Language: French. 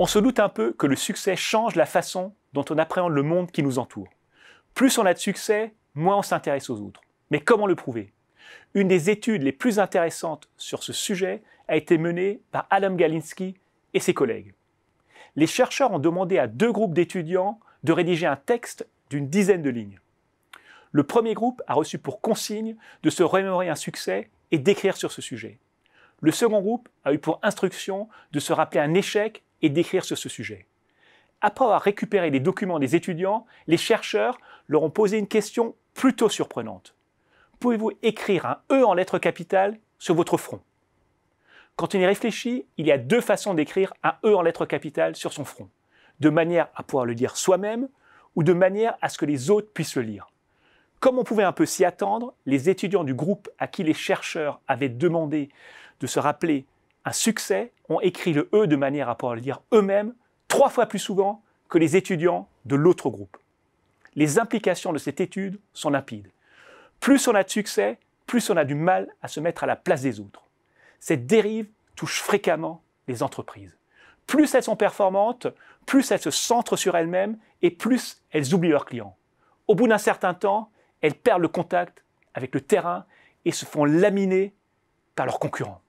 On se doute un peu que le succès change la façon dont on appréhende le monde qui nous entoure. Plus on a de succès, moins on s'intéresse aux autres. Mais comment le prouver Une des études les plus intéressantes sur ce sujet a été menée par Adam Galinsky et ses collègues. Les chercheurs ont demandé à deux groupes d'étudiants de rédiger un texte d'une dizaine de lignes. Le premier groupe a reçu pour consigne de se remémorer un succès et d'écrire sur ce sujet. Le second groupe a eu pour instruction de se rappeler un échec et d'écrire sur ce sujet. Après avoir récupéré les documents des étudiants, les chercheurs leur ont posé une question plutôt surprenante. Pouvez-vous écrire un E en lettres capitales sur votre front Quand on y réfléchit, il y a deux façons d'écrire un E en lettres capitales sur son front, de manière à pouvoir le dire soi-même ou de manière à ce que les autres puissent le lire. Comme on pouvait un peu s'y attendre, les étudiants du groupe à qui les chercheurs avaient demandé de se rappeler à succès ont écrit le E de manière à pouvoir le dire eux-mêmes trois fois plus souvent que les étudiants de l'autre groupe. Les implications de cette étude sont limpides. Plus on a de succès, plus on a du mal à se mettre à la place des autres. Cette dérive touche fréquemment les entreprises. Plus elles sont performantes, plus elles se centrent sur elles-mêmes et plus elles oublient leurs clients. Au bout d'un certain temps, elles perdent le contact avec le terrain et se font laminer par leurs concurrents.